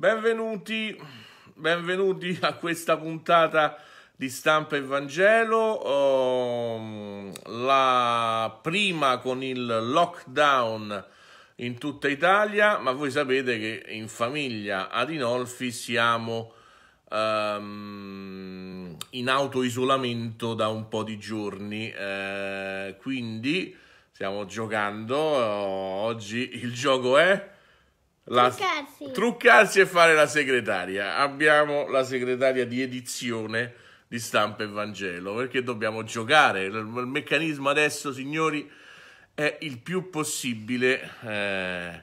Benvenuti, benvenuti a questa puntata di Stampa e Vangelo, um, la prima con il lockdown in tutta Italia, ma voi sapete che in famiglia ad Inolfi siamo um, in autoisolamento da un po' di giorni, eh, quindi stiamo giocando, oggi il gioco è la, truccarsi. truccarsi. e fare la segretaria. Abbiamo la segretaria di edizione di Stampa e Vangelo perché dobbiamo giocare. Il, il meccanismo adesso, signori, è il più possibile eh,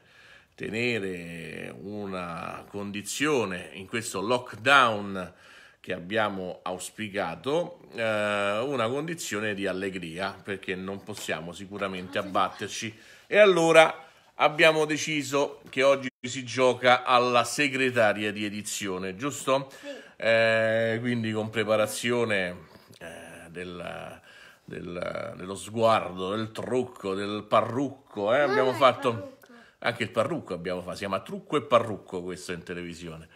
tenere una condizione in questo lockdown che abbiamo auspicato, eh, una condizione di allegria perché non possiamo sicuramente ah, abbatterci. E allora abbiamo deciso che oggi si gioca alla segretaria di edizione, giusto? Sì. Eh, quindi con preparazione eh, della, della, dello sguardo, del trucco, del parrucco, eh? Ah, abbiamo fatto... Parrucco. Anche il parrucco abbiamo fatto, si chiama trucco e parrucco questo in televisione.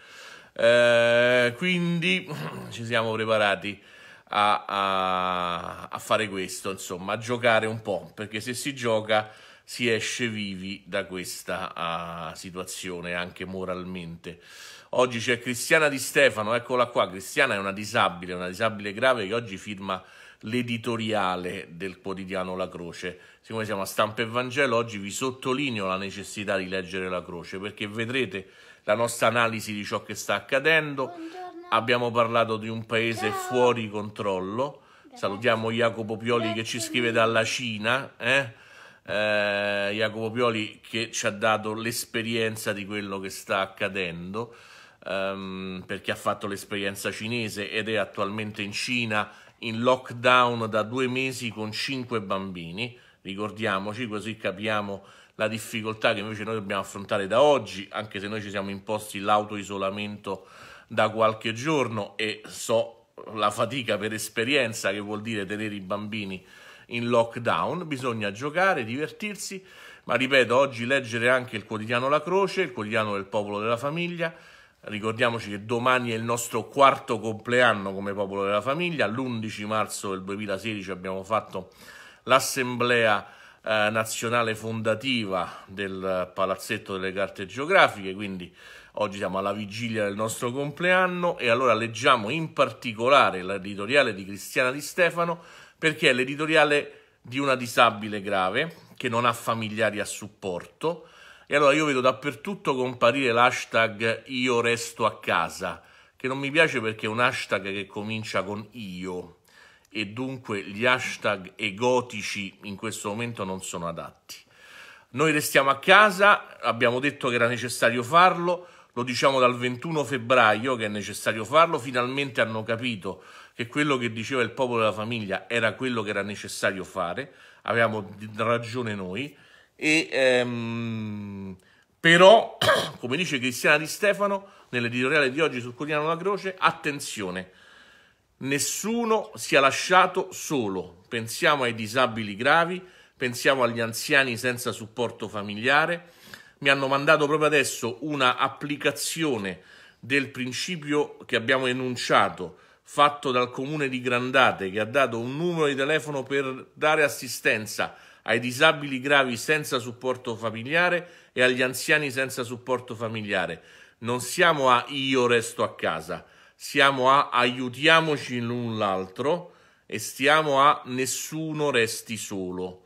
Eh, quindi ci siamo preparati a, a, a fare questo, insomma, a giocare un po', perché se si gioca si esce vivi da questa uh, situazione anche moralmente. Oggi c'è Cristiana Di Stefano, eccola qua. Cristiana è una disabile, una disabile grave che oggi firma l'editoriale del quotidiano La Croce. Siccome siamo a stampa e Vangelo, oggi vi sottolineo la necessità di leggere La Croce perché vedrete la nostra analisi di ciò che sta accadendo. Buongiorno. Abbiamo parlato di un paese Ciao. fuori controllo. Salutiamo Jacopo Pioli Grazie. che ci scrive dalla Cina. Eh? eh, Jacopo Pioli che ci ha dato l'esperienza di quello che sta accadendo, ehm, perché ha fatto l'esperienza cinese ed è attualmente in Cina in lockdown da due mesi con cinque bambini, ricordiamoci così capiamo la difficoltà che invece noi dobbiamo affrontare da oggi, anche se noi ci siamo imposti l'autoisolamento da qualche giorno e so la fatica per esperienza che vuol dire tenere i bambini in lockdown, bisogna giocare, divertirsi, ma ripeto, oggi leggere anche il quotidiano La Croce, il quotidiano del popolo della famiglia, ricordiamoci che domani è il nostro quarto compleanno come popolo della famiglia, l'11 marzo del 2016 abbiamo fatto l'assemblea eh, nazionale fondativa del palazzetto delle carte geografiche, quindi oggi siamo alla vigilia del nostro compleanno e allora leggiamo in particolare l'editoriale di Cristiana Di Stefano perché è l'editoriale di una disabile grave che non ha familiari a supporto e allora io vedo dappertutto comparire l'hashtag io resto a casa, che non mi piace perché è un hashtag che comincia con io e dunque gli hashtag egotici in questo momento non sono adatti. Noi restiamo a casa, abbiamo detto che era necessario farlo, lo diciamo dal 21 febbraio che è necessario farlo, finalmente hanno capito che quello che diceva il popolo della famiglia era quello che era necessario fare, avevamo ragione noi, e, ehm, però, come dice Cristiana Di Stefano, nell'editoriale di oggi sul Quotidiano della Croce, attenzione, nessuno sia lasciato solo, pensiamo ai disabili gravi, pensiamo agli anziani senza supporto familiare, mi hanno mandato proprio adesso una applicazione del principio che abbiamo enunciato, fatto dal comune di Grandate che ha dato un numero di telefono per dare assistenza ai disabili gravi senza supporto familiare e agli anziani senza supporto familiare. Non siamo a io resto a casa, siamo a aiutiamoci l'un l'altro e stiamo a nessuno resti solo.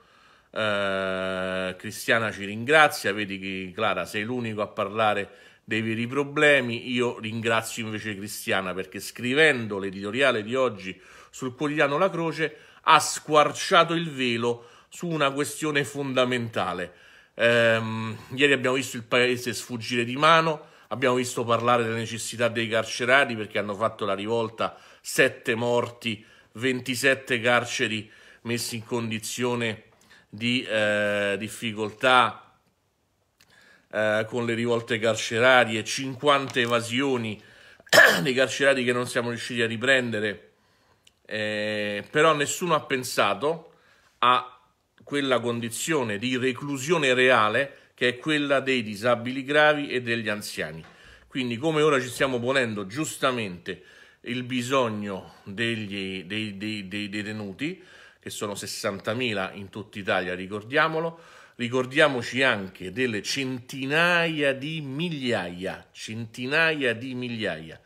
Eh, Cristiana ci ringrazia, vedi che Clara sei l'unico a parlare dei veri problemi. Io ringrazio invece Cristiana perché scrivendo l'editoriale di oggi sul quotidiano La Croce ha squarciato il velo su una questione fondamentale. Ehm, ieri abbiamo visto il paese sfuggire di mano, abbiamo visto parlare delle necessità dei carcerati perché hanno fatto la rivolta, 7 morti, 27 carceri messi in condizione di eh, difficoltà, eh, con le rivolte carcerarie, 50 evasioni dei carcerati che non siamo riusciti a riprendere, eh, però nessuno ha pensato a quella condizione di reclusione reale che è quella dei disabili gravi e degli anziani. Quindi come ora ci stiamo ponendo giustamente il bisogno degli, dei, dei, dei detenuti, che sono 60.000 in tutta Italia, ricordiamolo, ricordiamoci anche delle centinaia di migliaia, centinaia di migliaia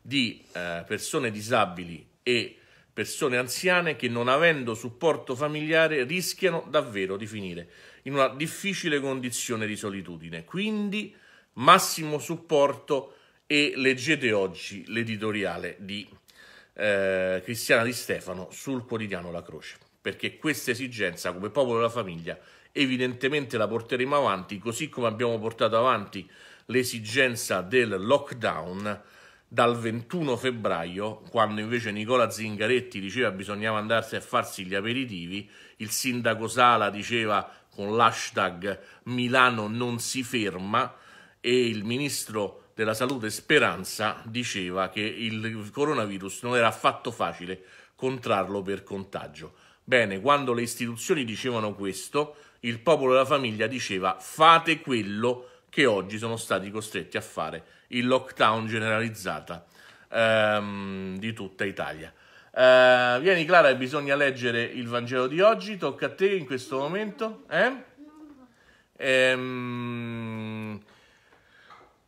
di eh, persone disabili e persone anziane che non avendo supporto familiare rischiano davvero di finire in una difficile condizione di solitudine. Quindi massimo supporto e leggete oggi l'editoriale di eh, Cristiana Di Stefano sul quotidiano La Croce, perché questa esigenza come popolo della famiglia evidentemente la porteremo avanti, così come abbiamo portato avanti l'esigenza del lockdown dal 21 febbraio, quando invece Nicola Zingaretti diceva bisognava andarsi a farsi gli aperitivi, il sindaco Sala diceva con l'hashtag Milano non si ferma e il ministro della salute Speranza diceva che il coronavirus non era affatto facile contrarlo per contagio. Bene, quando le istituzioni dicevano questo, il popolo e la famiglia diceva fate quello che oggi sono stati costretti a fare, il lockdown generalizzata ehm, di tutta Italia. Eh, vieni Clara, bisogna leggere il Vangelo di oggi, tocca a te in questo momento. Eh? Ehm,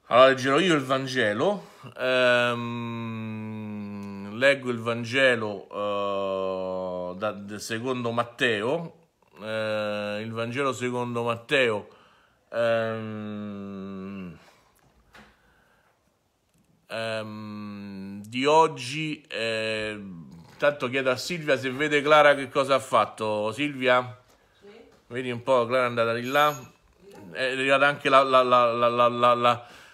allora leggerò io il Vangelo. Ehm, leggo il Vangelo eh, da, secondo Matteo, eh, il Vangelo secondo Matteo, ehm, ehm, di oggi, eh, tanto chiedo a Silvia se vede Clara che cosa ha fatto. Silvia, sì. vedi un po', Clara è andata di là, è arrivata anche la, la, la,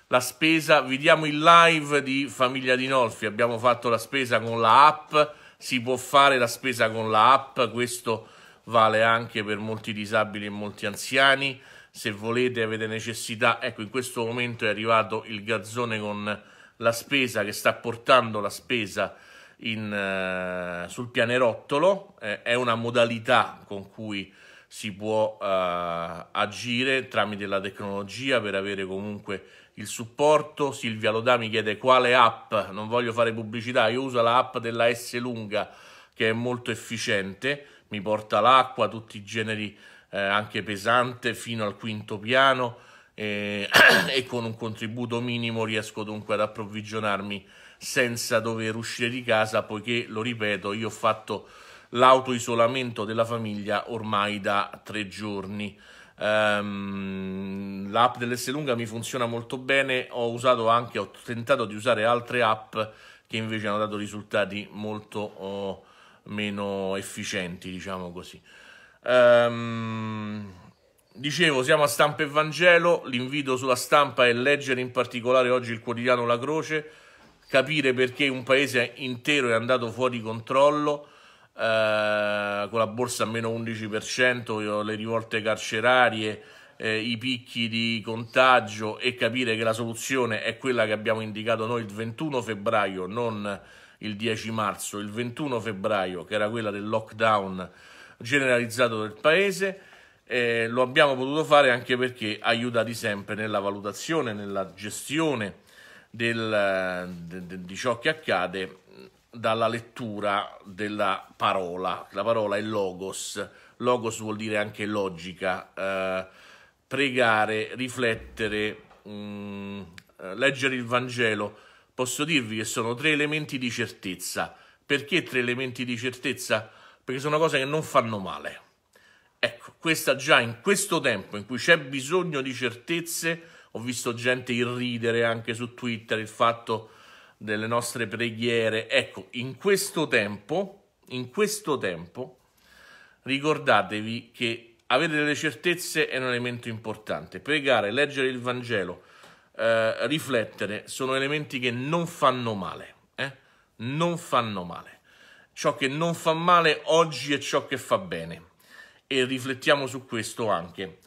la spesa, vediamo il live di Famiglia di Nolfi, abbiamo fatto la spesa con la app si può fare la spesa con la app, questo vale anche per molti disabili e molti anziani. Se volete, avete necessità, ecco, in questo momento è arrivato il gazzone con la spesa che sta portando la spesa in, uh, sul pianerottolo, eh, è una modalità con cui si può uh, agire tramite la tecnologia per avere comunque il supporto. Silvia Lodà mi chiede quale app, non voglio fare pubblicità, io uso la app della S lunga che è molto efficiente mi porta l'acqua, tutti i generi eh, anche pesante fino al quinto piano eh, e con un contributo minimo riesco dunque ad approvvigionarmi senza dover uscire di casa poiché, lo ripeto, io ho fatto l'autoisolamento della famiglia ormai da tre giorni. Um, l'app dell'S lunga mi funziona molto bene, ho usato anche, ho tentato di usare altre app che invece hanno dato risultati molto... Oh, meno efficienti, diciamo così. Ehm, dicevo, siamo a stampa e Vangelo, l'invito sulla stampa è leggere in particolare oggi il quotidiano La Croce, capire perché un paese intero è andato fuori controllo, eh, con la borsa a meno 11%, le rivolte carcerarie, eh, i picchi di contagio e capire che la soluzione è quella che abbiamo indicato noi il 21 febbraio, non il 10 marzo, il 21 febbraio, che era quella del lockdown generalizzato del paese, eh, lo abbiamo potuto fare anche perché aiutati sempre nella valutazione, nella gestione del, de, de, di ciò che accade dalla lettura della parola. La parola è logos, logos vuol dire anche logica, eh, pregare, riflettere, mh, mm, eh, leggere il Vangelo posso dirvi che sono tre elementi di certezza. Perché tre elementi di certezza? Perché sono cose che non fanno male. Ecco, questa già in questo tempo in cui c'è bisogno di certezze, ho visto gente irridere anche su Twitter il fatto delle nostre preghiere. Ecco, in questo tempo, in questo tempo, ricordatevi che avere delle certezze è un elemento importante. Pregare, leggere il Vangelo, eh, riflettere sono elementi che non fanno male, eh? non fanno male. Ciò che non fa male oggi è ciò che fa bene e riflettiamo su questo anche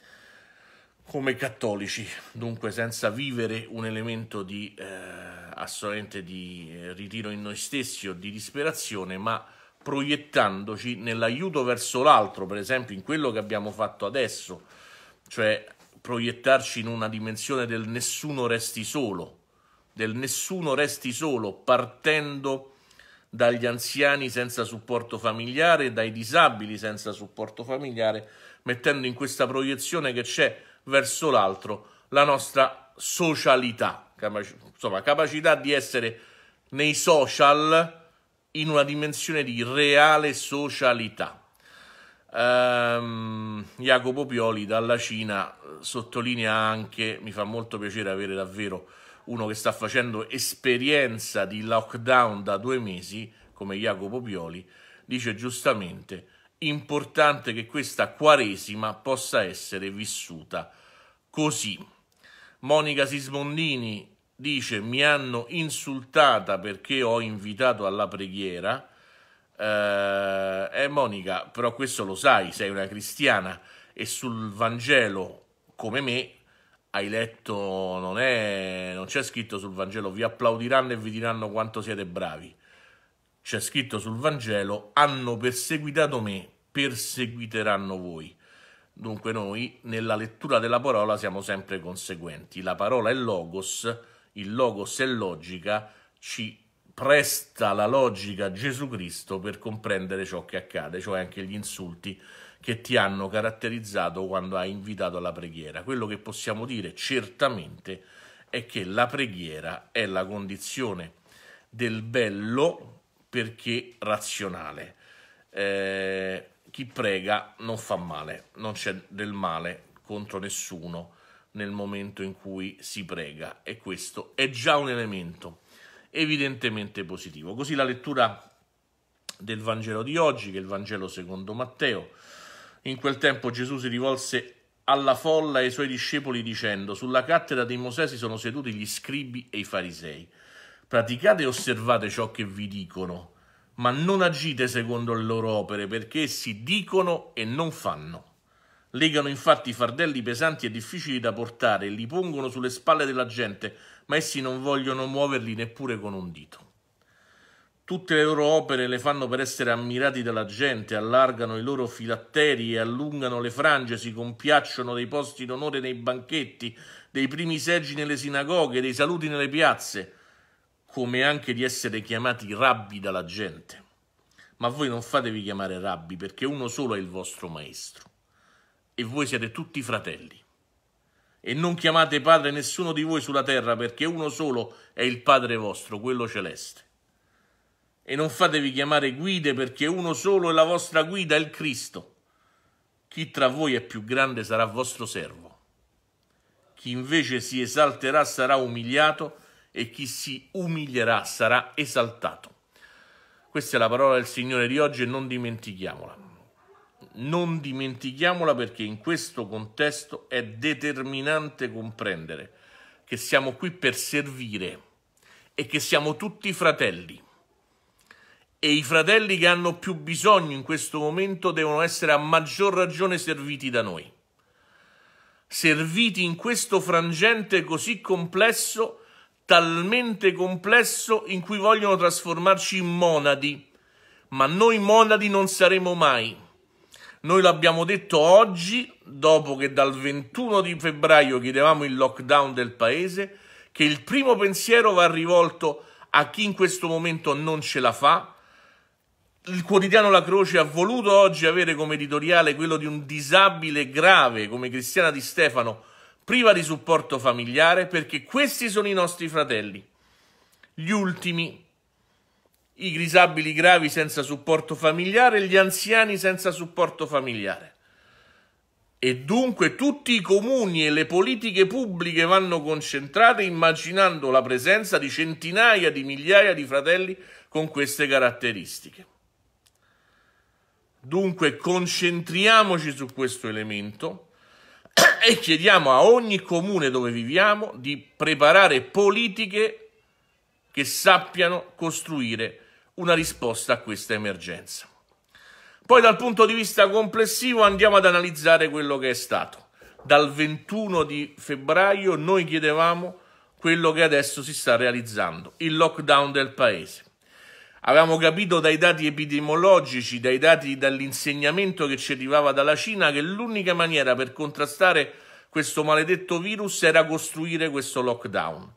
come cattolici, dunque senza vivere un elemento di eh, assolutamente di eh, ritiro in noi stessi o di disperazione, ma proiettandoci nell'aiuto verso l'altro, per esempio in quello che abbiamo fatto adesso, cioè proiettarci in una dimensione del nessuno resti solo, del nessuno resti solo, partendo dagli anziani senza supporto familiare, dai disabili senza supporto familiare, mettendo in questa proiezione che c'è verso l'altro la nostra socialità, insomma capacità di essere nei social in una dimensione di reale socialità. Um, Jacopo Pioli dalla Cina sottolinea anche, mi fa molto piacere avere davvero uno che sta facendo esperienza di lockdown da due mesi, come Jacopo Pioli, dice giustamente, importante che questa quaresima possa essere vissuta così. Monica Sismondini dice mi hanno insultata perché ho invitato alla preghiera eh, eh Monica, però questo lo sai, sei una cristiana e sul Vangelo, come me, hai letto, non, è, non c'è scritto sul Vangelo, vi applaudiranno e vi diranno quanto siete bravi. C'è scritto sul Vangelo, hanno perseguitato me, perseguiteranno voi. Dunque noi nella lettura della parola siamo sempre conseguenti. La parola è logos, il logos è logica, ci presta la logica Gesù Cristo per comprendere ciò che accade, cioè anche gli insulti che ti hanno caratterizzato quando hai invitato alla preghiera. Quello che possiamo dire certamente è che la preghiera è la condizione del bello perché razionale. Eh, chi prega non fa male, non c'è del male contro nessuno nel momento in cui si prega e questo è già un elemento evidentemente positivo. Così la lettura del Vangelo di oggi, che è il Vangelo secondo Matteo. In quel tempo Gesù si rivolse alla folla e ai suoi discepoli dicendo sulla cattedra di Mosè si sono seduti gli scribi e i farisei. Praticate e osservate ciò che vi dicono, ma non agite secondo le loro opere perché essi dicono e non fanno. Legano infatti fardelli pesanti e difficili da portare e li pongono sulle spalle della gente, ma essi non vogliono muoverli neppure con un dito. Tutte le loro opere le fanno per essere ammirati dalla gente, allargano i loro filatteri e allungano le frange, si compiacciono dei posti d'onore nei banchetti, dei primi seggi nelle sinagoghe, dei saluti nelle piazze, come anche di essere chiamati rabbi dalla gente. Ma voi non fatevi chiamare rabbi, perché uno solo è il vostro maestro e voi siete tutti fratelli. E non chiamate padre nessuno di voi sulla terra, perché uno solo è il Padre vostro, quello celeste. E non fatevi chiamare guide, perché uno solo è la vostra guida, il Cristo. Chi tra voi è più grande sarà vostro servo. Chi invece si esalterà sarà umiliato e chi si umilierà sarà esaltato. Questa è la parola del Signore di oggi e non dimentichiamola non dimentichiamola perché in questo contesto è determinante comprendere che siamo qui per servire e che siamo tutti fratelli. E i fratelli che hanno più bisogno in questo momento devono essere a maggior ragione serviti da noi. Serviti in questo frangente così complesso, talmente complesso in cui vogliono trasformarci in monadi. Ma noi monadi non saremo mai noi l'abbiamo detto oggi, dopo che dal 21 di febbraio chiedevamo il lockdown del paese, che il primo pensiero va rivolto a chi in questo momento non ce la fa. Il quotidiano La Croce ha voluto oggi avere come editoriale quello di un disabile grave come Cristiana Di Stefano, priva di supporto familiare, perché questi sono i nostri fratelli, gli ultimi i disabili gravi senza supporto familiare e gli anziani senza supporto familiare. E dunque tutti i comuni e le politiche pubbliche vanno concentrate immaginando la presenza di centinaia di migliaia di fratelli con queste caratteristiche. Dunque concentriamoci su questo elemento e chiediamo a ogni comune dove viviamo di preparare politiche che sappiano costruire una risposta a questa emergenza. Poi dal punto di vista complessivo andiamo ad analizzare quello che è stato. Dal 21 di febbraio noi chiedevamo quello che adesso si sta realizzando, il lockdown del paese. Avevamo capito dai dati epidemiologici, dai dati dall'insegnamento che ci arrivava dalla Cina, che l'unica maniera per contrastare questo maledetto virus era costruire questo lockdown.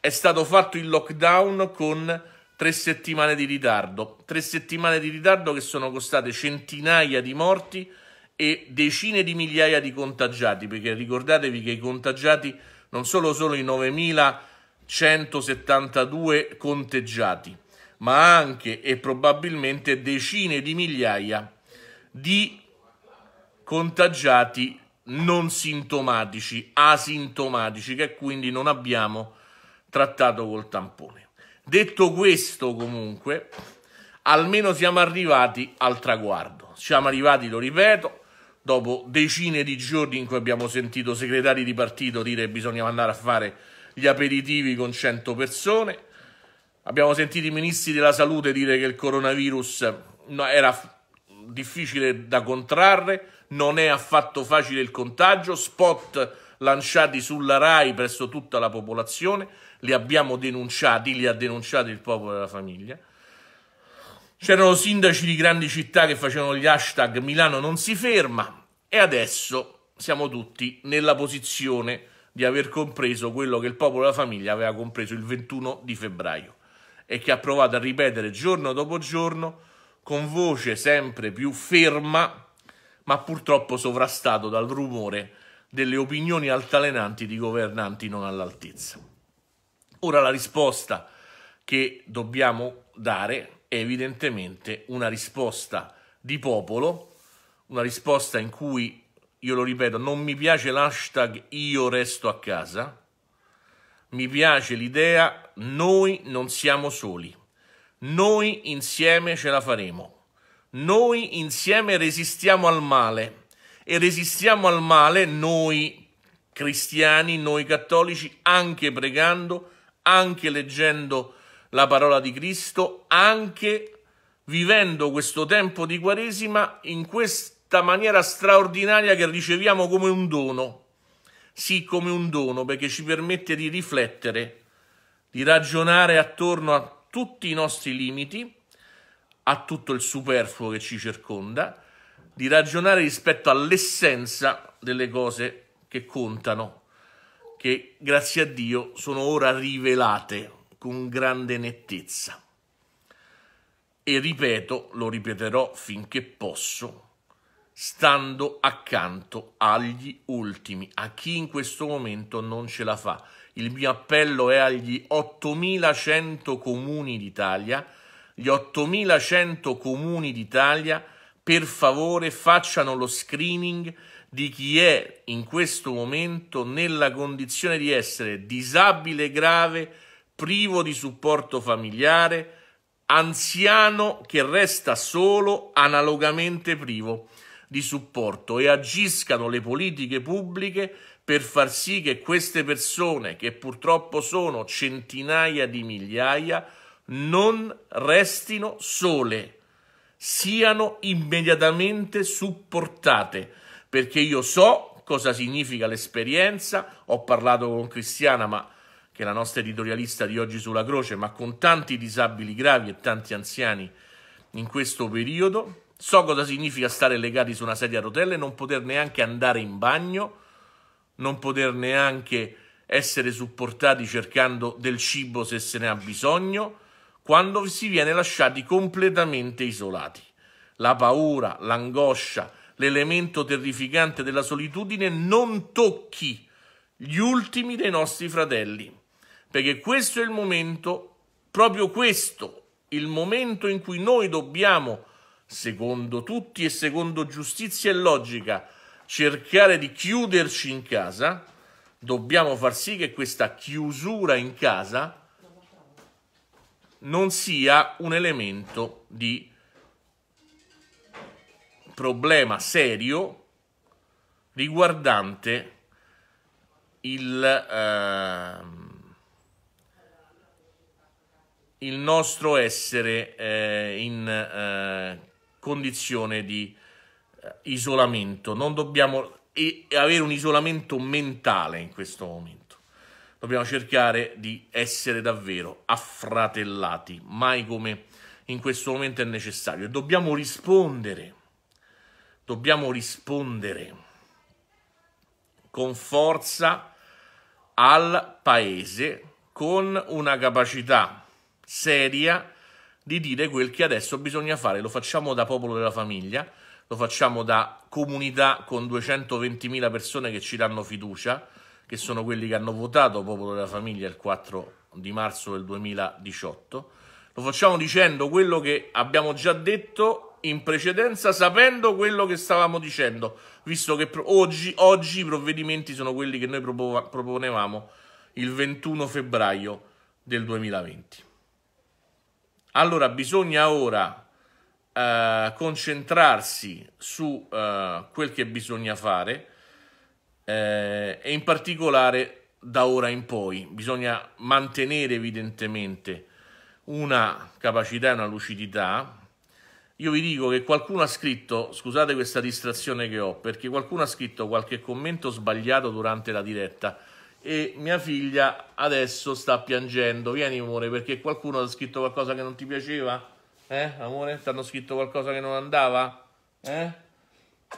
È stato fatto il lockdown con tre settimane di ritardo, tre settimane di ritardo che sono costate centinaia di morti e decine di migliaia di contagiati, perché ricordatevi che i contagiati non solo sono i 9.172 conteggiati, ma anche e probabilmente decine di migliaia di contagiati non sintomatici, asintomatici, che quindi non abbiamo trattato col tampone. Detto questo, comunque, almeno siamo arrivati al traguardo. Siamo arrivati, lo ripeto, dopo decine di giorni in cui abbiamo sentito segretari di partito dire che bisognava andare a fare gli aperitivi con 100 persone. Abbiamo sentito i ministri della salute dire che il coronavirus era difficile da contrarre, non è affatto facile il contagio, spot lanciati sulla RAI presso tutta la popolazione li abbiamo denunciati, li ha denunciati il popolo della famiglia. C'erano sindaci di grandi città che facevano gli hashtag Milano non si ferma e adesso siamo tutti nella posizione di aver compreso quello che il popolo della famiglia aveva compreso il 21 di febbraio e che ha provato a ripetere giorno dopo giorno con voce sempre più ferma ma purtroppo sovrastato dal rumore delle opinioni altalenanti di governanti non all'altezza. Ora la risposta che dobbiamo dare è evidentemente una risposta di popolo, una risposta in cui, io lo ripeto, non mi piace l'hashtag io resto a casa, mi piace l'idea noi non siamo soli, noi insieme ce la faremo, noi insieme resistiamo al male e resistiamo al male noi cristiani, noi cattolici, anche pregando anche leggendo la parola di Cristo, anche vivendo questo tempo di Quaresima in questa maniera straordinaria che riceviamo come un dono. Sì, come un dono, perché ci permette di riflettere, di ragionare attorno a tutti i nostri limiti, a tutto il superfluo che ci circonda, di ragionare rispetto all'essenza delle cose che contano, che grazie a Dio sono ora rivelate con grande nettezza. E ripeto, lo ripeterò finché posso, stando accanto agli ultimi, a chi in questo momento non ce la fa. Il mio appello è agli 8100 comuni d'Italia, gli 8100 comuni d'Italia, per favore facciano lo screening di chi è in questo momento nella condizione di essere disabile grave, privo di supporto familiare, anziano che resta solo, analogamente privo di supporto e agiscano le politiche pubbliche per far sì che queste persone, che purtroppo sono centinaia di migliaia, non restino sole, siano immediatamente supportate perché io so cosa significa l'esperienza, ho parlato con Cristiana, ma che è la nostra editorialista di oggi sulla croce, ma con tanti disabili gravi e tanti anziani in questo periodo, so cosa significa stare legati su una sedia a rotelle, non poter neanche andare in bagno, non poter neanche essere supportati cercando del cibo se se ne ha bisogno, quando si viene lasciati completamente isolati. La paura, l'angoscia, l'elemento terrificante della solitudine, non tocchi gli ultimi dei nostri fratelli, perché questo è il momento, proprio questo, il momento in cui noi dobbiamo, secondo tutti e secondo giustizia e logica, cercare di chiuderci in casa, dobbiamo far sì che questa chiusura in casa non sia un elemento di problema serio riguardante il, eh, il nostro essere eh, in eh, condizione di eh, isolamento. Non dobbiamo avere un isolamento mentale in questo momento. Dobbiamo cercare di essere davvero affratellati, mai come in questo momento è necessario. E dobbiamo rispondere dobbiamo rispondere con forza al paese, con una capacità seria di dire quel che adesso bisogna fare. Lo facciamo da popolo della famiglia, lo facciamo da comunità con 220.000 persone che ci danno fiducia, che sono quelli che hanno votato popolo della famiglia il 4 di marzo del 2018. Lo facciamo dicendo quello che abbiamo già detto in precedenza sapendo quello che stavamo dicendo, visto che oggi, oggi i provvedimenti sono quelli che noi proponevamo il 21 febbraio del 2020. Allora bisogna ora eh, concentrarsi su eh, quel che bisogna fare eh, e in particolare da ora in poi bisogna mantenere evidentemente una capacità e una lucidità io vi dico che qualcuno ha scritto, scusate questa distrazione che ho, perché qualcuno ha scritto qualche commento sbagliato durante la diretta e mia figlia adesso sta piangendo. Vieni amore, perché qualcuno ha scritto qualcosa che non ti piaceva? Eh, amore? Ti hanno scritto qualcosa che non andava? Eh?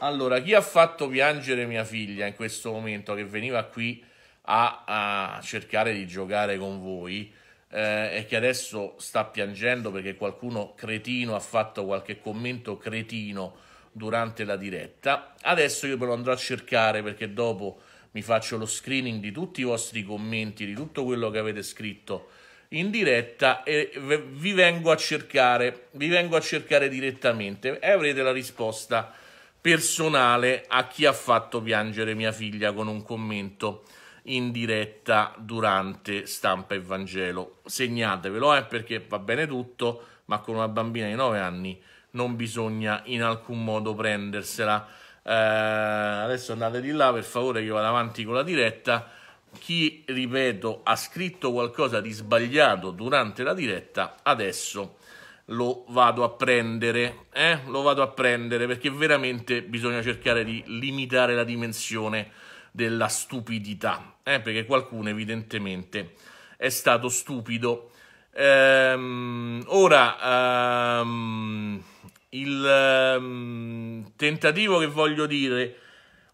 Allora, chi ha fatto piangere mia figlia in questo momento che veniva qui a, a cercare di giocare con voi? eh, e che adesso sta piangendo perché qualcuno cretino ha fatto qualche commento cretino durante la diretta. Adesso io ve lo andrò a cercare perché dopo mi faccio lo screening di tutti i vostri commenti, di tutto quello che avete scritto in diretta e vi vengo a cercare, vi vengo a cercare direttamente e avrete la risposta personale a chi ha fatto piangere mia figlia con un commento in diretta durante stampa e Vangelo. Segnatevelo eh, perché va bene tutto, ma con una bambina di 9 anni non bisogna in alcun modo prendersela. Eh, adesso andate di là per favore che vado avanti con la diretta. Chi, ripeto, ha scritto qualcosa di sbagliato durante la diretta, adesso lo vado a prendere, eh? lo vado a prendere perché veramente bisogna cercare di limitare la dimensione della stupidità, eh, perché qualcuno evidentemente è stato stupido. Ehm, ora, ehm, il ehm, tentativo che voglio dire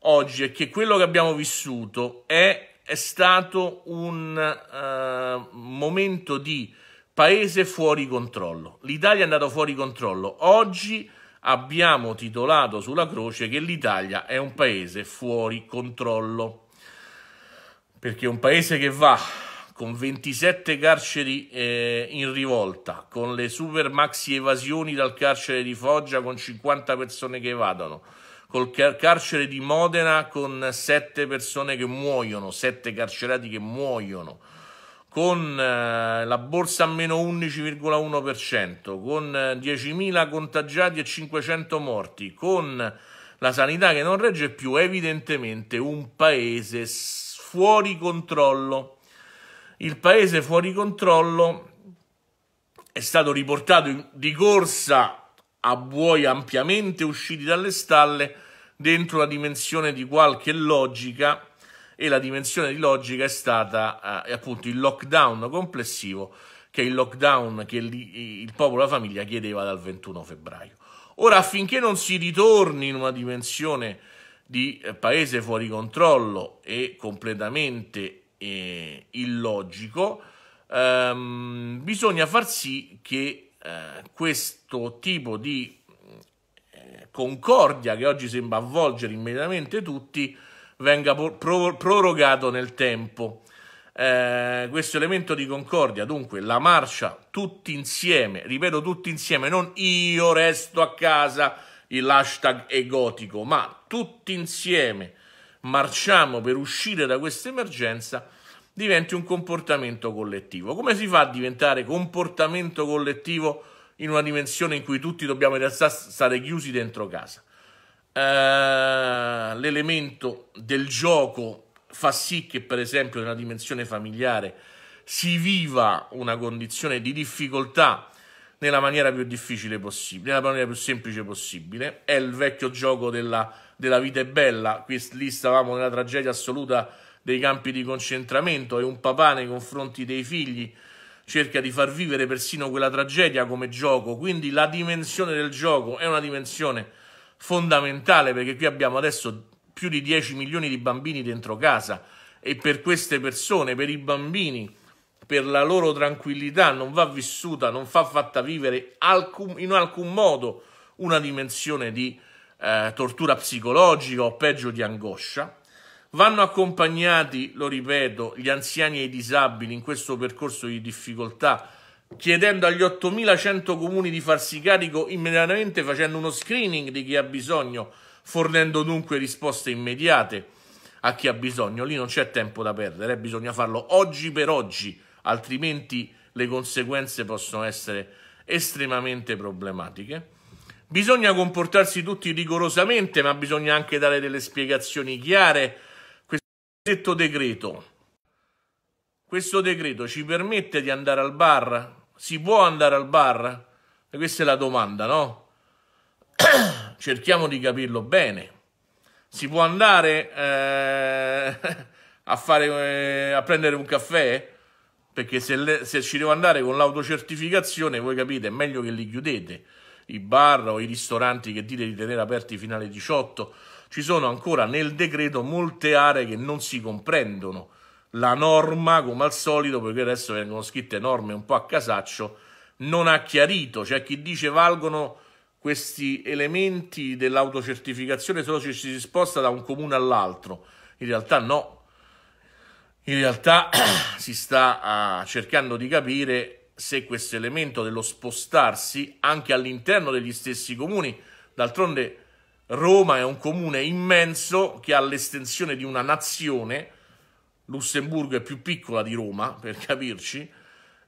oggi è che quello che abbiamo vissuto è, è stato un eh, momento di paese fuori controllo. L'Italia è andata fuori controllo. Oggi abbiamo titolato sulla croce che l'Italia è un paese fuori controllo, perché un paese che va con 27 carceri eh, in rivolta, con le super maxi evasioni dal carcere di Foggia con 50 persone che evadono, col car carcere di Modena con 7 persone che muoiono, 7 carcerati che muoiono, con eh, la borsa a meno 11,1%, con 10.000 eh, contagiati e 500 morti, con la sanità che non regge più, evidentemente un paese fuori controllo. Il paese fuori controllo è stato riportato di corsa a buoi ampiamente usciti dalle stalle dentro la dimensione di qualche logica e la dimensione di logica è stata eh, appunto il lockdown complessivo che è il lockdown che il popolo e la famiglia chiedeva dal 21 febbraio. Ora affinché non si ritorni in una dimensione di eh, paese fuori controllo e completamente eh, illogico, ehm, bisogna far sì che eh, questo tipo di eh, concordia che oggi sembra avvolgere immediatamente tutti venga pro- prorogato nel tempo. Eh, questo elemento di concordia, dunque la marcia tutti insieme, ripeto tutti insieme, non io resto a casa, l'hashtag è gotico, ma tutti insieme marciamo per uscire da questa emergenza, diventi un comportamento collettivo. Come si fa a diventare comportamento collettivo in una dimensione in cui tutti dobbiamo in realtà stare chiusi dentro casa? Eh, l'elemento del gioco fa sì che, per esempio, nella dimensione familiare si viva una condizione di difficoltà nella maniera più difficile possibile, nella maniera più semplice possibile. È il vecchio gioco della, della vita è bella, qui lì stavamo nella tragedia assoluta dei campi di concentramento e un papà nei confronti dei figli cerca di far vivere persino quella tragedia come gioco, quindi la dimensione del gioco è una dimensione fondamentale perché qui abbiamo adesso più di 10 milioni di bambini dentro casa e per queste persone, per i bambini, per la loro tranquillità non va vissuta, non fa fatta vivere alcun, in alcun modo una dimensione di eh, tortura psicologica o peggio di angoscia. Vanno accompagnati, lo ripeto, gli anziani e i disabili in questo percorso di difficoltà chiedendo agli 8.100 comuni di farsi carico immediatamente facendo uno screening di chi ha bisogno, fornendo dunque risposte immediate a chi ha bisogno. Lì non c'è tempo da perdere, eh, bisogna farlo oggi per oggi, altrimenti le conseguenze possono essere estremamente problematiche. Bisogna comportarsi tutti rigorosamente, ma bisogna anche dare delle spiegazioni chiare. Questo decreto questo decreto ci permette di andare al bar? Si può andare al bar? E questa è la domanda, no? Cerchiamo di capirlo bene. Si può andare eh, a, fare, eh, a, prendere un caffè? Perché se, le, se ci devo andare con l'autocertificazione, voi capite, è meglio che li chiudete. I bar o i ristoranti che dite di tenere aperti fino alle 18. Ci sono ancora nel decreto molte aree che non si comprendono la norma, come al solito, poiché adesso vengono scritte norme un po' a casaccio, non ha chiarito. C'è cioè, chi dice valgono questi elementi dell'autocertificazione solo se ci si sposta da un comune all'altro. In realtà no. In realtà si sta uh, cercando di capire se questo elemento dello spostarsi anche all'interno degli stessi comuni, d'altronde Roma è un comune immenso che ha l'estensione di una nazione, Lussemburgo è più piccola di Roma, per capirci,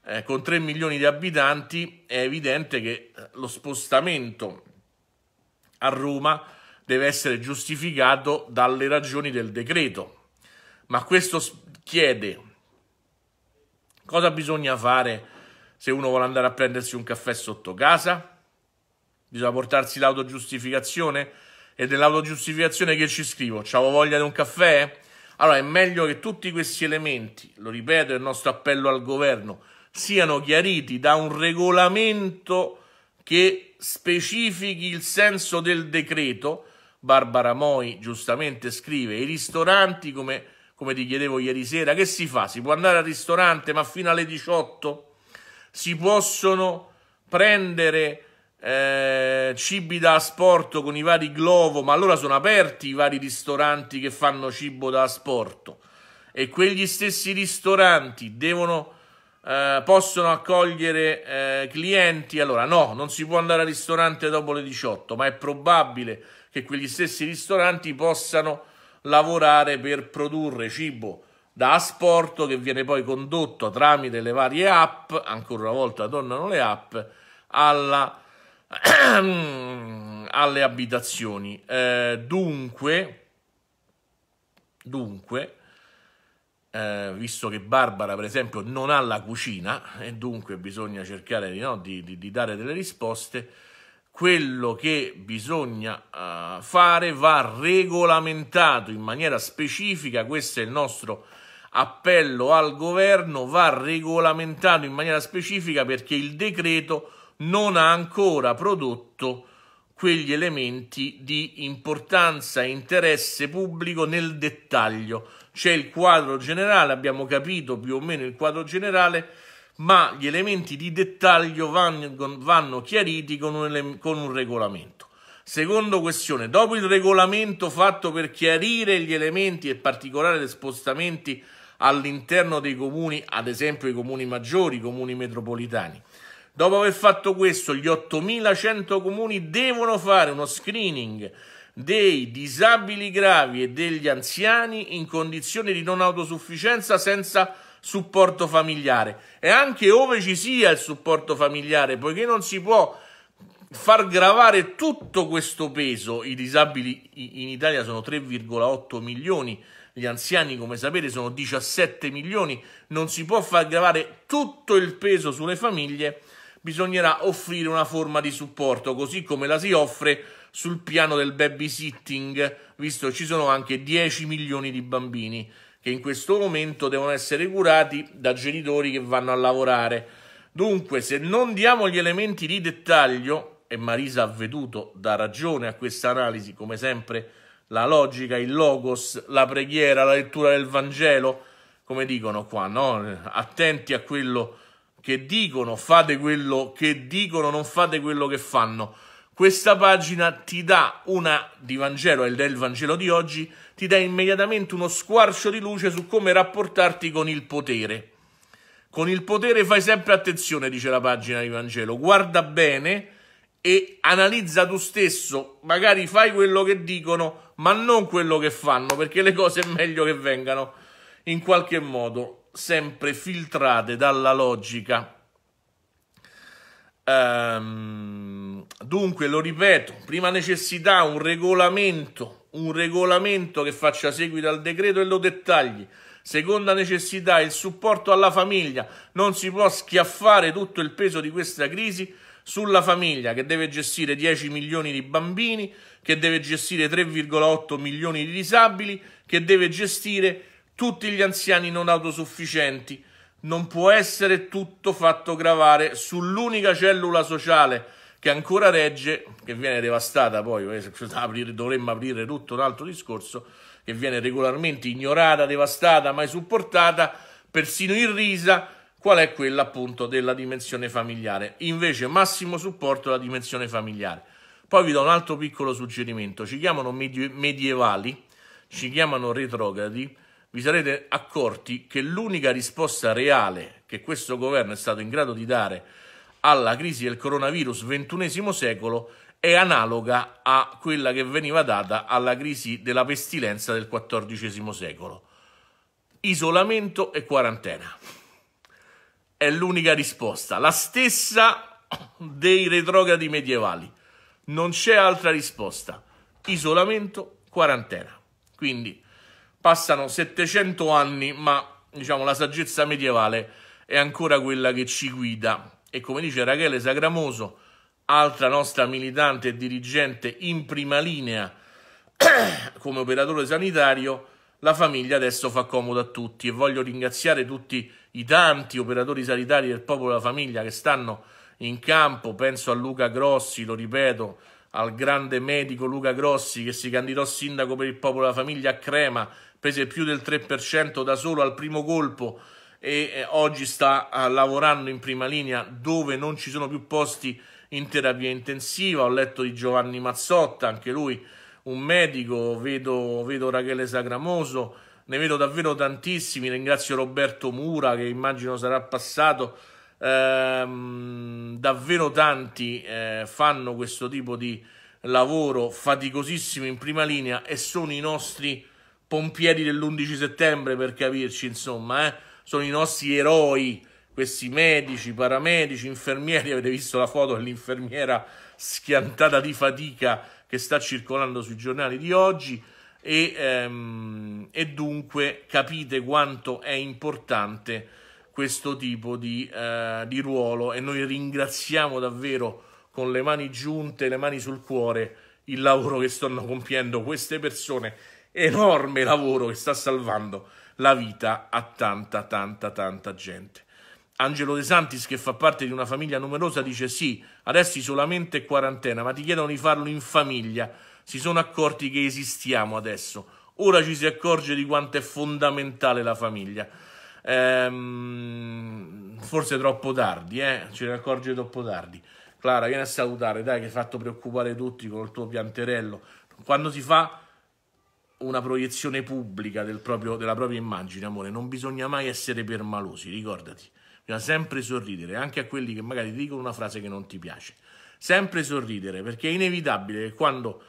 eh, con 3 milioni di abitanti è evidente che eh, lo spostamento a Roma deve essere giustificato dalle ragioni del decreto. Ma questo chiede cosa bisogna fare se uno vuole andare a prendersi un caffè sotto casa? Bisogna portarsi l'autogiustificazione? E nell'autogiustificazione che ci scrivo? C'avevo voglia di un caffè? Allora è meglio che tutti questi elementi, lo ripeto, il nostro appello al governo, siano chiariti da un regolamento che specifichi il senso del decreto. Barbara Moi giustamente scrive, i ristoranti, come, come ti chiedevo ieri sera, che si fa? Si può andare al ristorante ma fino alle 18? Si possono prendere eh, cibi da asporto con i vari Glovo, ma allora sono aperti i vari ristoranti che fanno cibo da asporto e quegli stessi ristoranti devono, eh, possono accogliere eh, clienti, allora no, non si può andare al ristorante dopo le 18, ma è probabile che quegli stessi ristoranti possano lavorare per produrre cibo da asporto che viene poi condotto tramite le varie app, ancora una volta tornano le app, alla alle abitazioni. Eh, dunque, dunque eh, visto che Barbara, per esempio, non ha la cucina e dunque bisogna cercare no, di, di, di, dare delle risposte, quello che bisogna uh, fare va regolamentato in maniera specifica, questo è il nostro appello al governo, va regolamentato in maniera specifica perché il decreto non ha ancora prodotto quegli elementi di importanza e interesse pubblico nel dettaglio. C'è il quadro generale, abbiamo capito più o meno il quadro generale, ma gli elementi di dettaglio vanno, vanno chiariti con un, con un regolamento. Secondo questione, dopo il regolamento fatto per chiarire gli elementi e in particolare gli spostamenti all'interno dei comuni, ad esempio i comuni maggiori, i comuni metropolitani, Dopo aver fatto questo, gli 8.100 comuni devono fare uno screening dei disabili gravi e degli anziani in condizione di non autosufficienza senza supporto familiare e anche ove ci sia il supporto familiare, poiché non si può far gravare tutto questo peso. I disabili in Italia sono 3,8 milioni, gli anziani, come sapete, sono 17 milioni, non si può far gravare tutto il peso sulle famiglie bisognerà offrire una forma di supporto, così come la si offre sul piano del babysitting, visto che ci sono anche 10 milioni di bambini che in questo momento devono essere curati da genitori che vanno a lavorare. Dunque, se non diamo gli elementi di dettaglio, e Marisa ha veduto, dà ragione a questa analisi, come sempre, la logica, il logos, la preghiera, la lettura del Vangelo, come dicono qua, no? attenti a quello che dicono fate quello che dicono, non fate quello che fanno. Questa pagina ti dà una di Vangelo, è il Vangelo di oggi, ti dà immediatamente uno squarcio di luce su come rapportarti con il potere. Con il potere fai sempre attenzione, dice la pagina di Vangelo, guarda bene e analizza tu stesso, magari fai quello che dicono, ma non quello che fanno, perché le cose è meglio che vengano in qualche modo sempre filtrate dalla logica. Ehm, dunque, lo ripeto, prima necessità un regolamento, un regolamento che faccia seguito al decreto e lo dettagli. Seconda necessità, il supporto alla famiglia. Non si può schiaffare tutto il peso di questa crisi sulla famiglia che deve gestire 10 milioni di bambini, che deve gestire 3,8 milioni di disabili, che deve gestire tutti gli anziani non autosufficienti. Non può essere tutto fatto gravare sull'unica cellula sociale che ancora regge, che viene devastata poi, eh, dovremmo aprire tutto un altro discorso, che viene regolarmente ignorata, devastata, mai supportata, persino irrisa, qual è quella appunto della dimensione familiare. Invece massimo supporto alla dimensione familiare. Poi vi do un altro piccolo suggerimento, ci chiamano medievali, ci chiamano retrogradi, vi sarete accorti che l'unica risposta reale che questo governo è stato in grado di dare alla crisi del coronavirus XXI secolo è analoga a quella che veniva data alla crisi della pestilenza del XIV secolo. Isolamento e quarantena. È l'unica risposta, la stessa dei retrogradi medievali. Non c'è altra risposta. Isolamento, quarantena. Quindi passano 700 anni, ma diciamo la saggezza medievale è ancora quella che ci guida. E come dice Rachele Sagramoso, altra nostra militante e dirigente in prima linea come operatore sanitario, la famiglia adesso fa comodo a tutti e voglio ringraziare tutti i tanti operatori sanitari del popolo della famiglia che stanno in campo, penso a Luca Grossi, lo ripeto, al grande medico Luca Grossi che si candidò sindaco per il popolo della famiglia a Crema prese più del 3% da solo al primo colpo e eh, oggi sta eh, lavorando in prima linea dove non ci sono più posti in terapia intensiva. Ho letto di Giovanni Mazzotta, anche lui un medico, vedo, vedo Rachele Sagramoso, ne vedo davvero tantissimi. Ringrazio Roberto Mura che immagino sarà passato. Ehm, davvero tanti eh, fanno questo tipo di lavoro faticosissimo in prima linea e sono i nostri pompieri dell'11 settembre, per capirci, insomma, eh? sono i nostri eroi, questi medici, paramedici, infermieri, avete visto la foto dell'infermiera schiantata di fatica che sta circolando sui giornali di oggi e, ehm, e dunque capite quanto è importante questo tipo di, eh, di ruolo e noi ringraziamo davvero con le mani giunte, le mani sul cuore, il lavoro che stanno compiendo queste persone enorme lavoro che sta salvando la vita a tanta, tanta, tanta gente. Angelo De Santis, che fa parte di una famiglia numerosa, dice sì, adesso solamente quarantena, ma ti chiedono di farlo in famiglia. Si sono accorti che esistiamo adesso. Ora ci si accorge di quanto è fondamentale la famiglia. Ehm, forse troppo tardi, eh? Ce ne accorge troppo tardi. Clara, vieni a salutare, dai, che hai fatto preoccupare tutti con il tuo pianterello. Quando si fa una proiezione pubblica del proprio, della propria immagine, amore, non bisogna mai essere permalosi, ricordati. Bisogna sempre sorridere, anche a quelli che magari dicono una frase che non ti piace. Sempre sorridere, perché è inevitabile che quando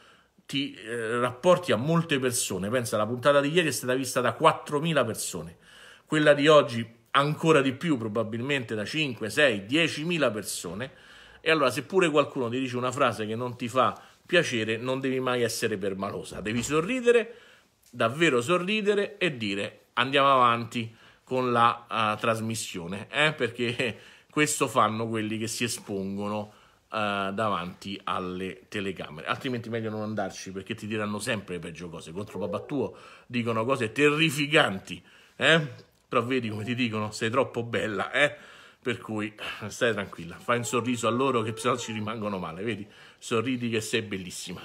ti eh, rapporti a molte persone, pensa, la puntata di ieri è stata vista da 4.000 persone, quella di oggi ancora di più, probabilmente da 5, 6, 10.000 persone, e allora se qualcuno ti dice una frase che non ti fa piacere, non devi mai essere permalosa, devi sorridere davvero sorridere e dire andiamo avanti con la uh, trasmissione, eh? perché questo fanno quelli che si espongono uh, davanti alle telecamere, altrimenti meglio non andarci perché ti diranno sempre le peggio cose, contro papà tuo dicono cose terrificanti, eh? però vedi come ti dicono sei troppo bella, eh? per cui eh, stai tranquilla, fai un sorriso a loro che se no ci rimangono male, vedi, sorridi che sei bellissima.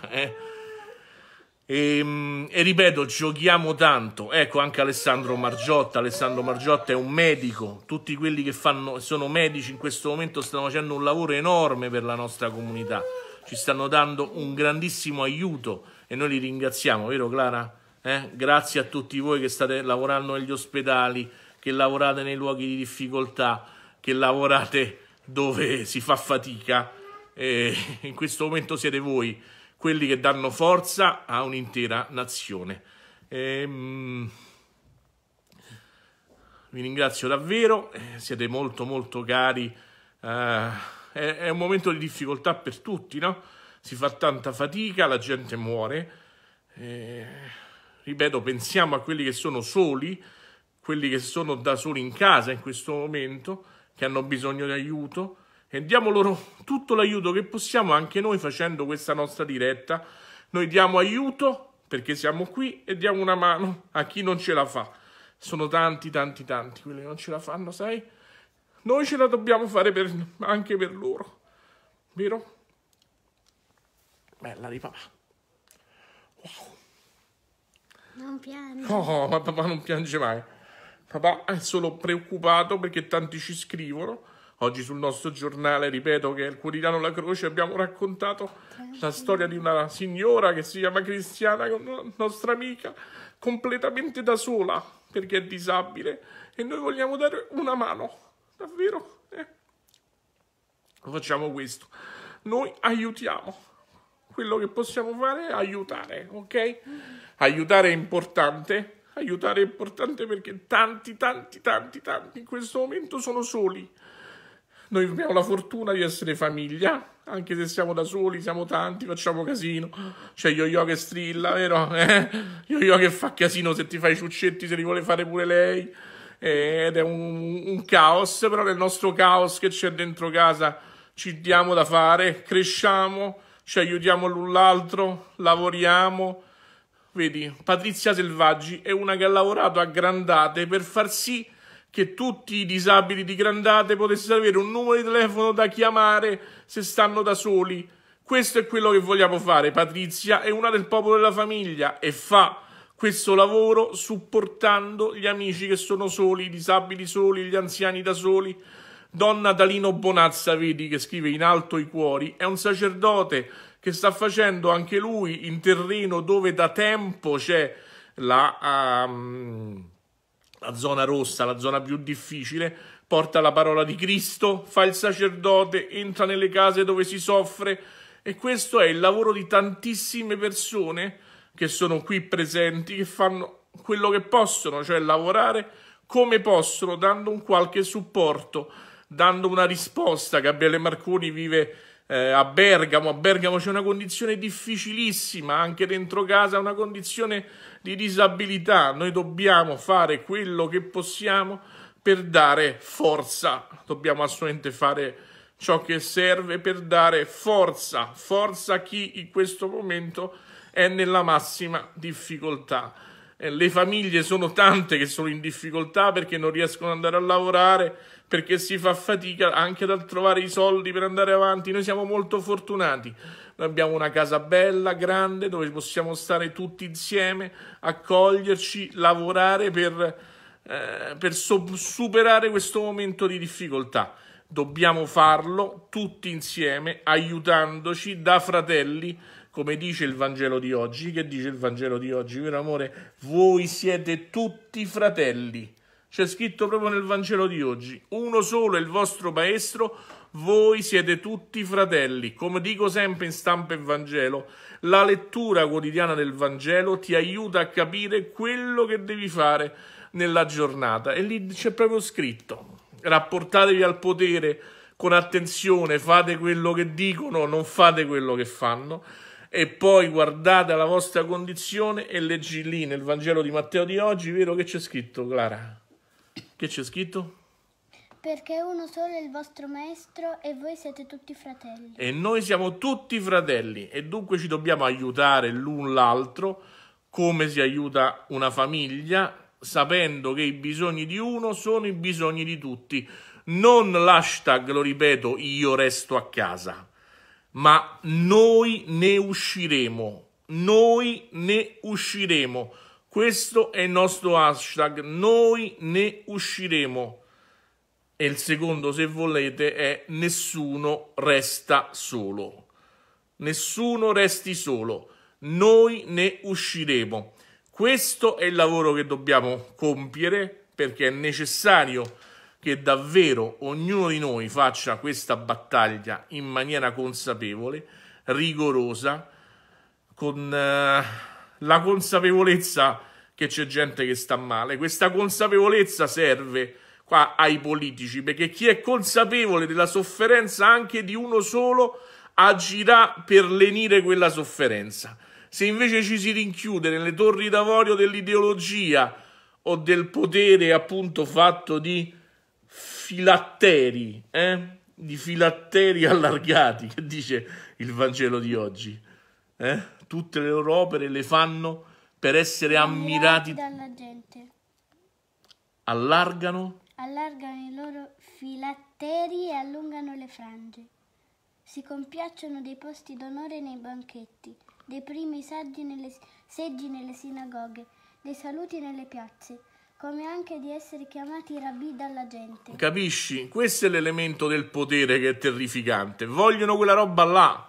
E, ehm, e, ripeto, giochiamo tanto. Ecco anche Alessandro Margiotta. Alessandro Margiotta è un medico. Tutti quelli che fanno, sono medici in questo momento stanno facendo un lavoro enorme per la nostra comunità. Ci stanno dando un grandissimo aiuto e noi li ringraziamo, vero Clara? Eh? Grazie a tutti voi che state lavorando negli ospedali, che lavorate nei luoghi di difficoltà, che lavorate dove si fa fatica. E in questo momento siete voi quelli che danno forza a un'intera nazione. Ehm, vi ringrazio davvero, eh, siete molto molto cari. Eh, è, è, un momento di difficoltà per tutti, no? Si fa tanta fatica, la gente muore. Eh, ripeto, pensiamo a quelli che sono soli, quelli che sono da soli in casa in questo momento, che hanno bisogno di aiuto e diamo loro tutto l'aiuto che possiamo anche noi facendo questa nostra diretta. Noi diamo aiuto perché siamo qui e diamo una mano a chi non ce la fa. Sono tanti, tanti, tanti quelli che non ce la fanno, sai? Noi ce la dobbiamo fare per, anche per loro, vero? Bella di papà. Wow. Non piange. Oh, ma papà non piange mai. Papà è solo preoccupato perché tanti ci scrivono Oggi sul nostro giornale, ripeto che è il quotidiano La Croce, abbiamo raccontato la storia di una signora che si chiama Cristiana, nostra amica, completamente da sola perché è disabile e noi vogliamo dare una mano, davvero. Eh. Facciamo questo, noi aiutiamo. Quello che possiamo fare è aiutare, ok? Aiutare è importante, aiutare è importante perché tanti, tanti, tanti, tanti in questo momento sono soli noi abbiamo la fortuna di essere famiglia, anche se siamo da soli, siamo tanti, facciamo casino. C'è Yo-Yo che strilla, vero? Eh? Yo-Yo che fa casino se ti fai i ciuccetti, se li vuole fare pure lei. Eh, ed è un, un caos, però nel nostro caos che c'è dentro casa ci diamo da fare, cresciamo, ci aiutiamo l'un l'altro, lavoriamo. Vedi, Patrizia Selvaggi è una che ha lavorato a grandate per far sì che tutti i disabili di Grandate potessero avere un numero di telefono da chiamare se stanno da soli. Questo è quello che vogliamo fare. Patrizia è una del popolo della famiglia e fa questo lavoro supportando gli amici che sono soli, i disabili soli, gli anziani da soli. Donna Dalino Bonazza, vedi che scrive in alto i cuori, è un sacerdote che sta facendo anche lui in terreno dove da tempo c'è la... Um la zona rossa, la zona più difficile, porta la parola di Cristo, fa il sacerdote, entra nelle case dove si soffre e questo è il lavoro di tantissime persone che sono qui presenti, che fanno quello che possono, cioè lavorare come possono, dando un qualche supporto, dando una risposta. Gabriele Marconi vive eh, a Bergamo, a Bergamo c'è una condizione difficilissima, anche dentro casa, una condizione di disabilità, noi dobbiamo fare quello che possiamo per dare forza, dobbiamo assolutamente fare ciò che serve per dare forza, forza a chi in questo momento è nella massima difficoltà. Eh, le famiglie sono tante che sono in difficoltà perché non riescono ad andare a lavorare, perché si fa fatica anche ad trovare i soldi per andare avanti. Noi siamo molto fortunati. Noi abbiamo una casa bella, grande, dove possiamo stare tutti insieme, accoglierci, lavorare per, eh, per so- superare questo momento di difficoltà. Dobbiamo farlo tutti insieme, aiutandoci da fratelli, come dice il Vangelo di oggi. Che dice il Vangelo di oggi? Per amore, voi siete tutti fratelli. C'è scritto proprio nel Vangelo di oggi, uno solo è il vostro maestro, voi siete tutti fratelli. Come dico sempre in stampa e Vangelo, la lettura quotidiana del Vangelo ti aiuta a capire quello che devi fare nella giornata. E lì c'è proprio scritto, rapportatevi al potere con attenzione, fate quello che dicono, non fate quello che fanno e poi guardate la vostra condizione e leggi lì nel Vangelo di Matteo di oggi, vero che c'è scritto, Clara? Che c'è scritto? Perché uno solo è il vostro maestro e voi siete tutti fratelli. E noi siamo tutti fratelli e dunque ci dobbiamo aiutare l'un l'altro come si aiuta una famiglia sapendo che i bisogni di uno sono i bisogni di tutti. Non l'hashtag, lo ripeto, io resto a casa, ma noi ne usciremo, noi ne usciremo questo è il nostro hashtag, noi ne usciremo. E il secondo, se volete, è nessuno resta solo. Nessuno resti solo, noi ne usciremo. Questo è il lavoro che dobbiamo compiere perché è necessario che davvero ognuno di noi faccia questa battaglia in maniera consapevole, rigorosa, con... Eh la consapevolezza che c'è gente che sta male. Questa consapevolezza serve qua ai politici, perché chi è consapevole della sofferenza anche di uno solo agirà per lenire quella sofferenza. Se invece ci si rinchiude nelle torri d'avorio dell'ideologia o del potere appunto fatto di filatteri, eh? di filatteri allargati, che dice il Vangelo di oggi, eh? tutte le loro opere le fanno per essere ammirati, ammirati dalla gente. Allargano, allargano i loro filatteri e allungano le frange. Si compiacciono dei posti d'onore nei banchetti, dei primi saggi nelle, seggi nelle sinagoghe, dei saluti nelle piazze, come anche di essere chiamati rabbì dalla gente. Capisci? Questo è l'elemento del potere che è terrificante. Vogliono quella roba là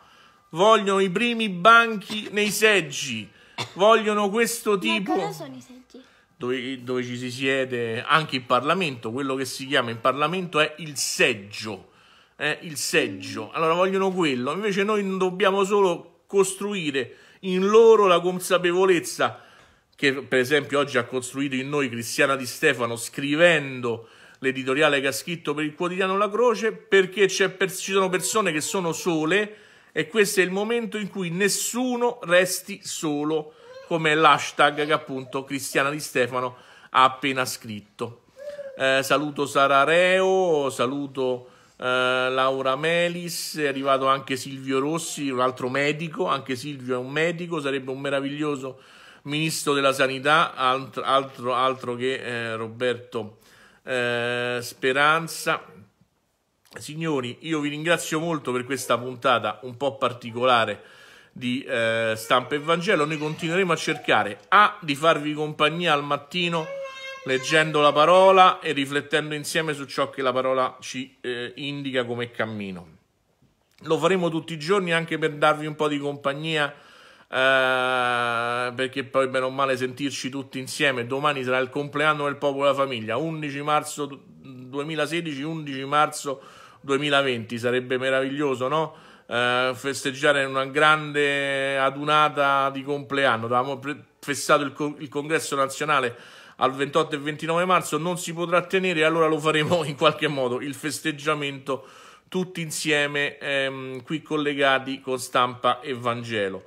vogliono i primi banchi nei seggi, vogliono questo tipo... Ma cosa sono i seggi? Dove, dove ci si siede anche in Parlamento, quello che si chiama in Parlamento è il seggio. Eh, il seggio, mm. allora vogliono quello, invece noi dobbiamo solo costruire in loro la consapevolezza che per esempio oggi ha costruito in noi Cristiana Di Stefano scrivendo l'editoriale che ha scritto per il quotidiano La Croce perché per, ci sono persone che sono sole e questo è il momento in cui nessuno resti solo, come l'hashtag che appunto Cristiana Di Stefano ha appena scritto. Eh, saluto Sara Reo, saluto eh, Laura Melis, è arrivato anche Silvio Rossi, un altro medico, anche Silvio è un medico, sarebbe un meraviglioso ministro della sanità, altro, altro, altro che eh, Roberto eh, Speranza. Signori, io vi ringrazio molto per questa puntata un po' particolare di eh, Stampa e Vangelo. Noi continueremo a cercare a di farvi compagnia al mattino leggendo la parola e riflettendo insieme su ciò che la parola ci eh, indica come cammino. Lo faremo tutti i giorni anche per darvi un po' di compagnia, eh, perché poi bene o male sentirci tutti insieme. Domani sarà il compleanno del popolo e della famiglia, 11 marzo 2016, 11 marzo 2016. 2020 sarebbe meraviglioso, no? Eh, festeggiare una grande adunata di compleanno. Avevamo fessato il, co- il, congresso nazionale al 28 e 29 marzo, non si potrà tenere, allora lo faremo in qualche modo il festeggiamento tutti insieme ehm, qui collegati con stampa e Vangelo.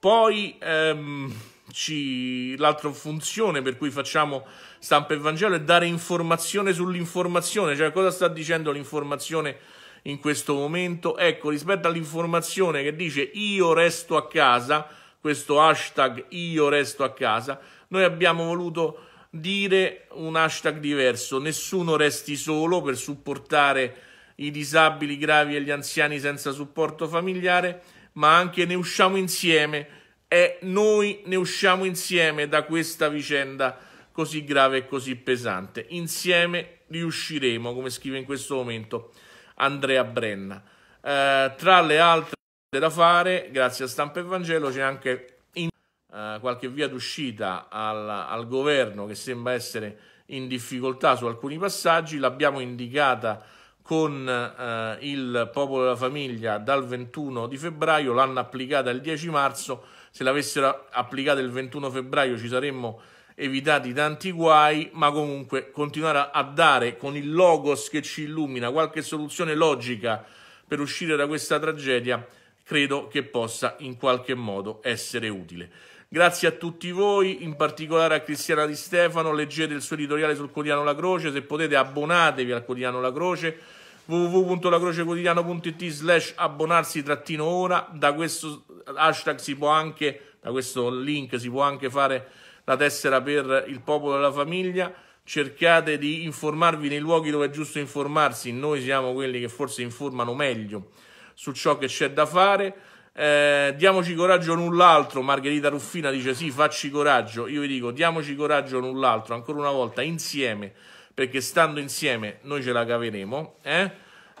Poi ehm, ci, l'altra funzione per cui facciamo stampa e Vangelo è dare informazione sull'informazione, cioè cosa sta dicendo l'informazione in questo momento. Ecco, rispetto all'informazione che dice io resto a casa, questo hashtag io resto a casa, noi abbiamo voluto dire un hashtag diverso, nessuno resti solo per supportare i disabili gravi e gli anziani senza supporto familiare, ma anche ne usciamo insieme e noi ne usciamo insieme da questa vicenda così grave e così pesante. Insieme riusciremo, come scrive in questo momento Andrea Brenna. Eh, tra le altre cose da fare, grazie a Stampa e Vangelo, c'è anche in, eh, qualche via d'uscita al, al governo che sembra essere in difficoltà su alcuni passaggi, l'abbiamo indicata con eh, il popolo della famiglia dal 21 di febbraio, l'hanno applicata il 10 marzo se l'avessero applicata il 21 febbraio ci saremmo evitati tanti guai, ma comunque continuare a dare con il logos che ci illumina qualche soluzione logica per uscire da questa tragedia, credo che possa in qualche modo essere utile. Grazie a tutti voi, in particolare a Cristiana Di Stefano, leggete il suo editoriale sul quotidiano La Croce, se potete abbonatevi al quotidiano La Croce www.lacrocequotidiano.it slash abbonarsi trattino ora, da questo hashtag si può anche, da questo link si può anche fare la tessera per il popolo e la famiglia, cercate di informarvi nei luoghi dove è giusto informarsi, noi siamo quelli che forse informano meglio su ciò che c'è da fare, eh, diamoci coraggio null'altro, Margherita Ruffina dice sì, facci coraggio, io vi dico diamoci coraggio null'altro, ancora una volta insieme, perché stando insieme noi ce la caveremo, eh?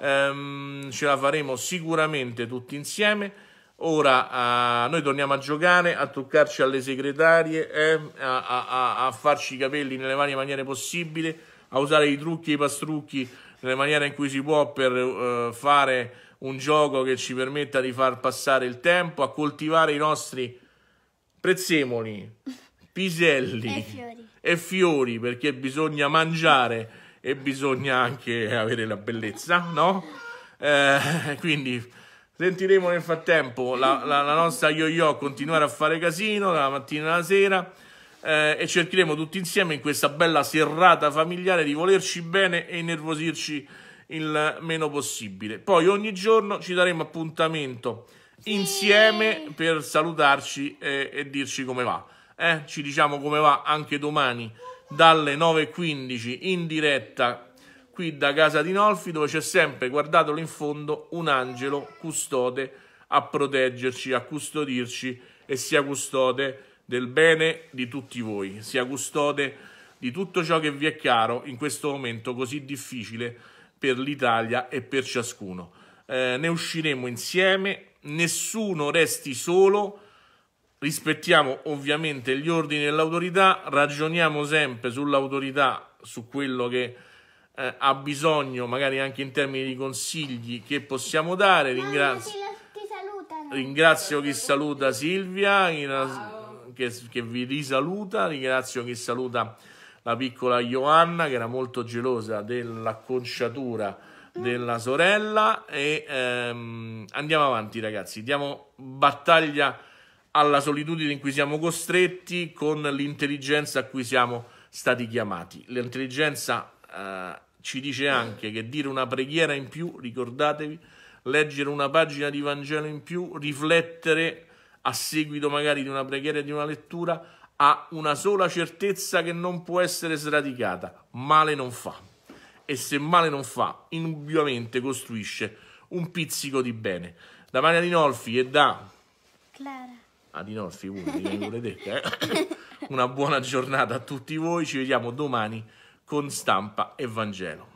ehm, ce la faremo sicuramente tutti insieme. Ora uh, noi torniamo a giocare, a toccarci alle segretarie, eh, a, a, a, farci i capelli nelle varie maniere possibili, a usare i trucchi e i pastrucchi nelle maniere in cui si può per uh, fare un gioco che ci permetta di far passare il tempo, a coltivare i nostri prezzemoli, piselli e fiori, e fiori perché bisogna mangiare e bisogna anche avere la bellezza, no? Eh, quindi Sentiremo nel frattempo la, la, la nostra yo-yo continuare a fare casino dalla mattina alla sera eh, e cercheremo tutti insieme in questa bella serrata familiare di volerci bene e innervosirci il meno possibile. Poi ogni giorno ci daremo appuntamento insieme per salutarci e, e, dirci come va. Eh? Ci diciamo come va anche domani dalle 9.15 in diretta qui da casa di Nolfi dove c'è sempre, guardatelo in fondo, un angelo custode a proteggerci, a custodirci e sia custode del bene di tutti voi, sia custode di tutto ciò che vi è caro in questo momento così difficile per l'Italia e per ciascuno. Eh, ne usciremo insieme, nessuno resti solo, rispettiamo ovviamente gli ordini dell'autorità, ragioniamo sempre sull'autorità, su quello che eh, ha bisogno, magari anche in termini di consigli che possiamo dare. Ringrazio, ringrazio chi saluta Silvia, che, che vi risaluta, ringrazio chi saluta la piccola Ioanna che era molto gelosa dell'acconciatura mm. della sorella e ehm, andiamo avanti ragazzi, diamo battaglia alla solitudine in cui siamo costretti con l'intelligenza a cui siamo stati chiamati. L'intelligenza eh, ci dice anche che dire una preghiera in più, ricordatevi, leggere una pagina di Vangelo in più, riflettere a seguito magari di una preghiera e di una lettura, ha una sola certezza che non può essere sradicata, male non fa. E se male non fa, indubbiamente costruisce un pizzico di bene. Da Maria Dinolfi e da... Clara. Adinolfi, pure, pure te, eh? una buona giornata a tutti voi, ci vediamo domani con stampa e Vangelo.